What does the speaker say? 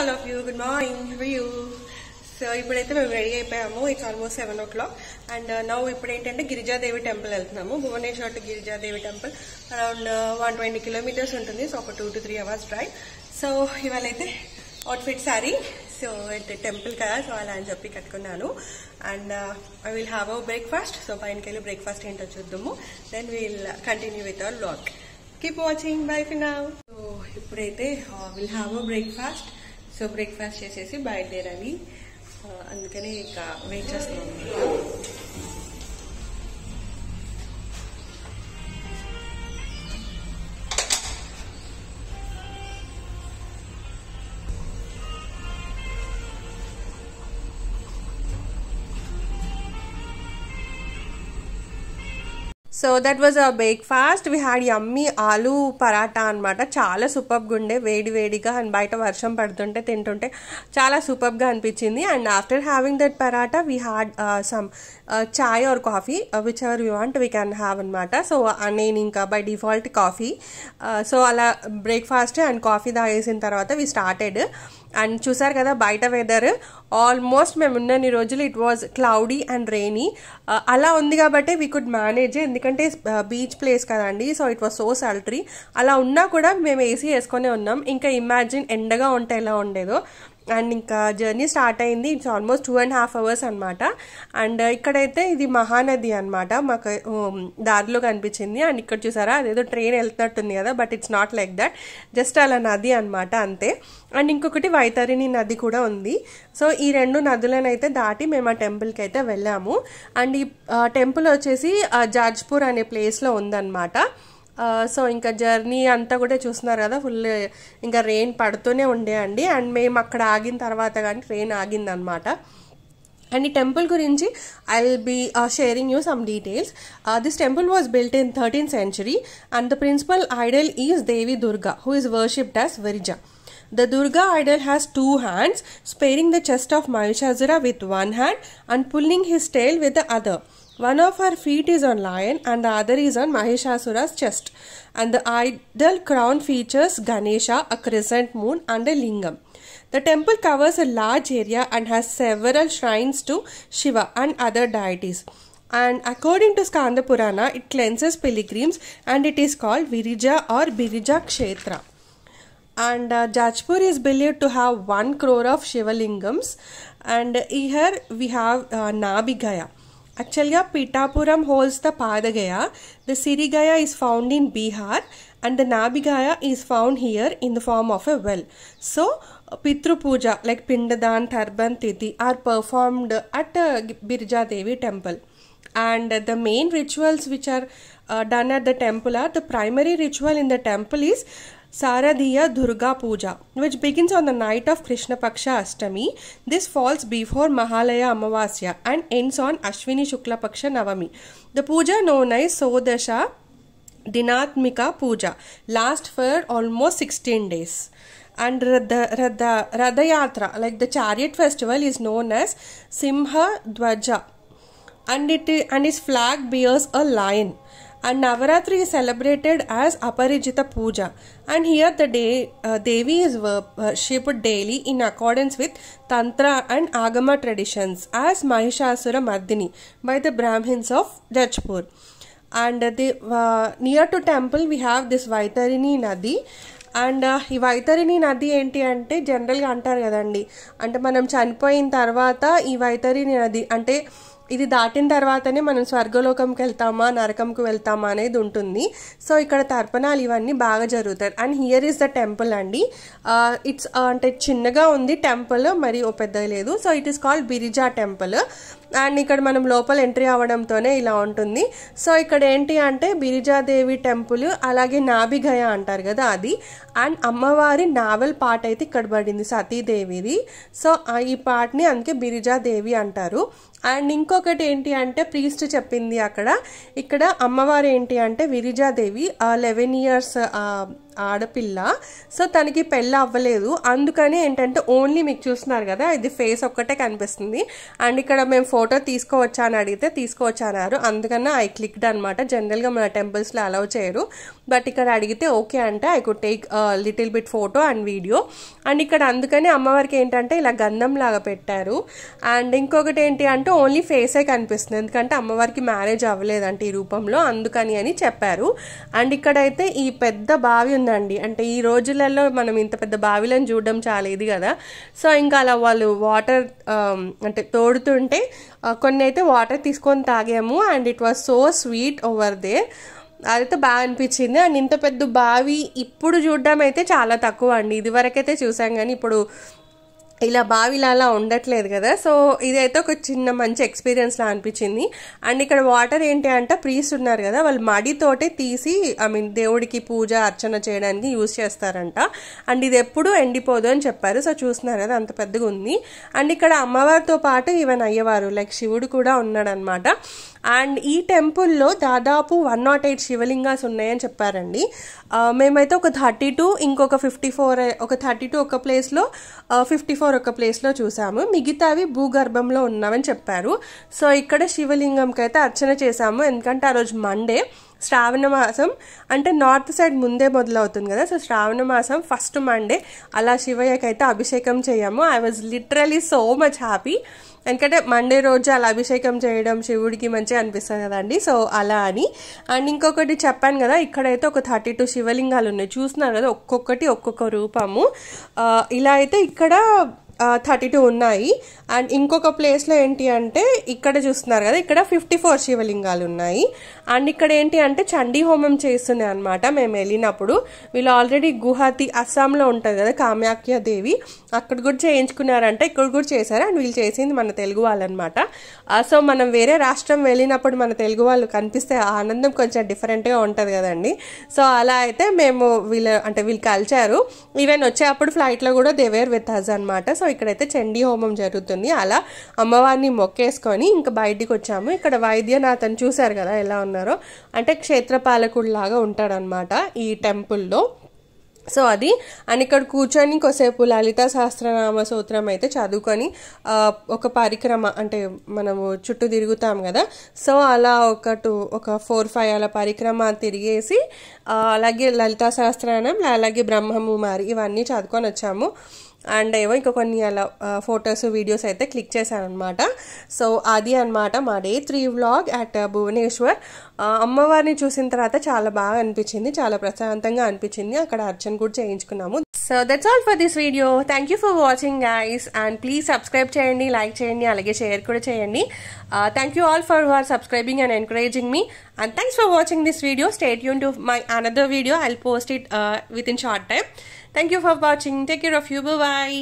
All of you good morning how you so ఇప్పుడైతే మేము ready అయిపోయాము it's almost seven o'clock and now ఇప్పుడు ఏంటంటే Girijadevi temple వెళ్తున్నాము Bhubaneswar to Girijadevi temple around one twenty kilometers ఉంటుంది so ఒక two to three hours drive so ఇవాళ అయితే అవుట్ఫిట్ శారీ సో టెంపుల్ కదా సో అలా అని చెప్పి కట్టుకున్నాను and I will have our breakfast so పైన కెళ్ళి బ్రేక్ఫాస్ట్ ఏంటో చూద్దాము then will continue with hour walk keep watching bye ఫినా సో ఇప్పుడైతే will have a breakfast so breakfast చేసేసి బయలుదేరాలి అందుకని ఇక వెయిట్ చేస్తున్నాం so that was a breakfast we had yummy aloo paratha అనమాట చాలా సూపర్ ఉండే వేడి వేడిగా అండ్ బయట వర్షం పడుతుంటే తింటుంటే చాలా సూపర్గా అనిపించింది and after having that paratha we had some chai or coffee whichever you want we can have అనమాట సో నేను ఇంకా బై డిఫాల్ట్ కాఫీ సో అలా బ్రేక్ఫాస్ట్ అండ్ కాఫీ తాగేసిన తర్వాత వీ స్టార్టెడ్ అండ్ చూసారు కదా బయట వెదర్ ఆల్మోస్ట్ మేము ఉన్నన్ని రోజులు it was cloudy and rainy అలా ఉంది కాబట్టి వీ కుడ్ మేనేజ్ ఎందుకంటే బీచ్ uh, ప్లేస్ కదండి so it was so sultry అలా ఉన్నా కూడా మేము ఏసీ వేసుకొని ఉన్నాం ఇంకా ఇమాజిన్ ఎండగా ఉంటే ఎలా ఉండేదో అండ్ ఇంకా జర్నీ స్టార్ట్ అయింది it's almost two and half hours అనమాట అండ్ ఇక్కడైతే ఇది మహానది అనమాట మాకు దారిలో కనిపించింది అండ్ ఇక్కడ చూసారా అదేదో ట్రైన్ వెళ్తున్నట్టుంది కదా but it's not like that just అలా నది అనమాట అంతే అండ్ ఇంకొకటి వైతరిణి నది కూడా ఉంది సో ఈ రెండు నదులను అయితే దాటి మేము ఆ టెంపుల్కి అయితే వెళ్ళాము అండ్ ఈ టెంపుల్ వచ్చేసి జాజ్పూర్ అనే ప్లేస్లో ఉందన్నమాట సో ఇంకా జర్నీ అంతా కూడా చూస్తున్నారు కదా ఫుల్ ఇంకా రెయిన్ పడుతూనే ఉండే అండి అండ్ మేము అక్కడ ఆగిన తర్వాత కానీ రెయిన్ ఆగిందనమాట అండ్ ఈ టెంపుల్ గురించి I will be sharing you some details this temple was built in thirteen century and the principal idol is Devi Durga who is worshipped as Viraja the Durga idol has two hands spearing the chest of Mahishasura with one hand and pulling his tail with the One of her feet is on lion and the other is on Mahishasura's chest. And the idol crown features Ganesha, a crescent moon and a lingam. The temple covers a large area and has several shrines to Shiva and other deities. And according to Skanda Purana, it cleanses pilgrims and it is called Virija or Birija Kshetra. And uh, Jajpur is believed to have 1 crore of Shiva lingams. And here we have uh, Nabigaya. Actually, Pitapuram holds the Padagaya, the Sirigaya is found in Bihar and the Nabigaya is found here in the form of a well. So, uh, Pitru Puja like Pindadan, Tarban, Tithi, are performed at uh, Birja Devi temple. And the main rituals which are uh, done at the temple are the primary ritual in the temple is Saradhiya Durga Puja, which begins on the night of Krishna Paksha Ashtami. This falls before Mahalaya Amavasya and ends on Ashwini Shukla Paksha Navami. The puja known as Sodasha Dinatmika Puja lasts for almost 16 days. And Radha, Radha, Radha Yatra, like the chariot festival, is known as Simha Dwaja and it and its flag bears a lion and Navratri is celebrated as Aparajita puja and here the day Devi is worship daily in accordance with tantra and agama traditions as Mahishasura Mardini by the brahmins of Jajpur and the near to temple we have this Vaitarani nadi and ఈ వైతరిణి నది ఏంటి అంటే జనరల్గా అంటారు కదండి అంటే మనం చనిపోయిన తర్వాత ఈ వైతరిణి నది అంటే ఇది దాటిన తర్వాతనే మనం స్వర్గలోకంకి వెళ్తామా నరకంకి వెళ్తామా అనేది ఉంటుంది సో ఇక్కడ తర్పణాలు ఇవన్నీ బాగా జరుగుతాయి and here is the temple అండి ఇట్స్ అంటే చిన్నగా ఉంది టెంపుల్ మరి ఓ పెద్ద లేదు so it is called Biraja temple and ఇక్కడ మనం లోపల ఎంట్రీ అవ్వడంతోనే ఇలా ఉంటుంది సో ఇక్కడ ఏంటి అంటే బిరిజాదేవి టెంపుల్ అలాగే నాభిగయ అంటారు కదా అది అండ్ అమ్మవారి నావెల్ పాట అయితే ఇక్కడ పడింది సతీదేవిది సో ఈ పాటని అందుకే బిరిజాదేవి అంటారు అండ్ ఇంకో ఇంకొకటి ఏంటి అంటే ప్రీస్ట్ చెప్పింది అక్కడ ఇక్కడ అమ్మవారు ఏంటి అంటే విరిజాదేవి లెవెన్ ఇయర్స్ ఆడపిల్ల సో తనకి పెళ్ళి అవ్వలేదు అందుకని ఏంటంటే ఓన్లీ మీకు చూస్తున్నారు కదా ఇది ఫేస్ ఒక్కటే కనిపిస్తుంది అండ్ ఇక్కడ మేము ఫోటో తీసుకోవచ్చా అని అడిగితే తీసుకోవచ్చన్నారు అందుకని ఐ క్లిక్డ్ అనమాట జనరల్గా మన టెంపుల్స్లో అలౌ చేయరు బట్ ఇక్కడ అడిగితే ఓకే అంటే I could take little bit photo and video and ఇక్కడ అందుకని అమ్మవారికి ఏంటంటే ఇలా గంధం లాగా పెట్టారు అండ్ ఇంకొకటి ఏంటి అంటే ఓన్లీ ఫేసే కనిపిస్తుంది ఎందుకంటే అమ్మవారికి మ్యారేజ్ అవ్వలేదంటే ఈ రూపంలో అందుకని అని చెప్పారు అండ్ ఇక్కడైతే ఈ పెద్ద బావి బాగుందండి అంటే ఈ రోజులలో మనం ఇంత పెద్ద బావిలను చూడడం చాలా ఇది కదా సో ఇంకా అలా వాళ్ళు వాటర్ అంటే తోడుతుంటే కొన్ని అయితే వాటర్ తీసుకొని తాగాము and it was so sweet over there అదైతే బాగా అనిపించింది అండ్ ఇంత పెద్ద బావి ఇప్పుడు చూడడం అయితే చాలా తక్కువ అండి ఇదివరకైతే చూసాం కానీ ఇప్పుడు ఇలా బావిలా అలా ఉండట్లేదు కదా సో ఇదైతే ఒక చిన్న మంచి ఎక్స్పీరియన్స్లా అనిపించింది అండ్ ఇక్కడ వాటర్ ఏంటి అంటే ప్రీస్ ఉన్నారు కదా వాళ్ళు మడితోటే తీసి ఐ మీన్ దేవుడికి పూజ అర్చన చేయడానికి యూజ్ చేస్తారంట అండ్ ఇది ఎప్పుడు ఎండిపోదు అని చెప్పారు సో చూస్తున్నారు కదా అంత పెద్దగా ఉంది అండ్ ఇక్కడ అమ్మవారితో పాటు ఈవెన్ అయ్యవారు లైక్ శివుడు కూడా ఉన్నాడు అనమాట అండ్ ఈ టెంపుల్లో దాదాపు వన్ నాట్ ఎయిట్ శివలింగాస్ ఉన్నాయని చెప్పారండి మేమైతే ఒక థర్టీ టూ ఇంకొక ఫిఫ్టీ ఫోర్ ఒక థర్టీ టూ ఒక ప్లేస్లో ఫిఫ్టీ ఫోర్ ఒక ప్లేస్లో చూసాము మిగతావి భూగర్భంలో ఉన్నామని చెప్పారు సో ఇక్కడ శివలింగంకి అయితే అర్చన చేశాము ఎందుకంటే ఆ రోజు మండే శ్రావణ మాసం అంటే నార్త్ సైడ్ ముందే మొదలవుతుంది కదా సో శ్రావణ మాసం ఫస్ట్ మండే అలా శివయ్యకైతే అభిషేకం చేయము I was literally so much happy ఎందుకంటే మండే రోజు అలా అభిషేకం చేయడం శివుడికి మంచిగా అనిపిస్తుంది కదండి సో అలా అని అండ్ ఇంకొకటి చెప్పాను కదా ఇక్కడైతే ఒక థర్టీ టూ శివలింగాలు ఉన్నాయి చూస్తున్నారు కదా ఒక్కొక్కటి ఒక్కొక్క రూపము ఇలా అయితే ఇక్కడ థర్టీ టూ ఉన్నాయి అండ్ ఇంకొక ప్లేస్లో ఏంటి అంటే ఇక్కడ చూస్తున్నారు కదా ఇక్కడ ఫిఫ్టీ ఫోర్ శివలింగాలు ఉన్నాయి అండ్ ఇక్కడ ఏంటి అంటే చండీ హోమం చేస్తున్నాయి అనమాట మేము వెళ్ళినప్పుడు వీళ్ళు ఆల్రెడీ గుహాతి అస్సాంలో ఉంటుంది కదా కామాఖ్య దేవి అక్కడ కూడా చేయించుకున్నారంటే ఇక్కడ కూడా చేశారు అండ్ వీళ్ళు చేసింది మన తెలుగు వాళ్ళనమాట సో మనం వేరే రాష్ట్రం వెళ్ళినప్పుడు మన తెలుగు వాళ్ళు కనిపిస్తే ఆనందం కొంచెం డిఫరెంట్గా ఉంటుంది కదండి సో అలా అయితే మేము వీళ్ళు అంటే వీళ్ళు కలిచారు ఈవెన్ వచ్చేటప్పుడు ఫ్లైట్లో కూడా దేవేర్ విత్ హజ్ అనమాట సో సో ఇక్కడైతే చండీ హోమం జరుగుతుంది అలా అమ్మవారిని మొక్కేసుకొని ఇంకా బయటికి వచ్చాము ఇక్కడ వైద్యనాథన్ చూశారు కదా ఎలా ఉన్నారో అంటే క్షేత్రపాలకుడు లాగా ఉంటాడనమాట ఈ టెంపుల్లో సో అది అని ఇక్కడ కూర్చొని కొసేపు లలిత సహస్రనామ సూత్రం అయితే చదువుకొని ఒక పరిక్రమ అంటే మనము చుట్టూ తిరుగుతాం కదా సో అలా ఒక టూ ఒక ఫోర్ ఫైవ్ అలా పరిక్రమ తిరిగేసి అలాగే లలితా సహస్రనామం అలాగే బ్రహ్మము మారి ఇవన్నీ చదువుకొని వచ్చాము అండ్ ఏవో ఇంకా కొన్ని అలా ఫొటోస్ వీడియోస్ అయితే క్లిక్ చేశాను అనమాట సో అది అనమాట మా day three vlog at Bhubaneswar అమ్మవారిని చూసిన తర్వాత చాలా బాగా అనిపించింది చాలా ప్రశాంతంగా అనిపించింది అక్కడ అర్చన కూడా చేయించుకున్నాము so that's all for this video thank you for watching guys and please subscribe చేయండి లైక్ చేయండి అలాగే షేర్ కూడా చేయండి thank you all for your subscribing and encouraging మీ and thanks for watching this video stay tuned to my another video i'll post it uh, within short time thank you for watching take care of you bye bye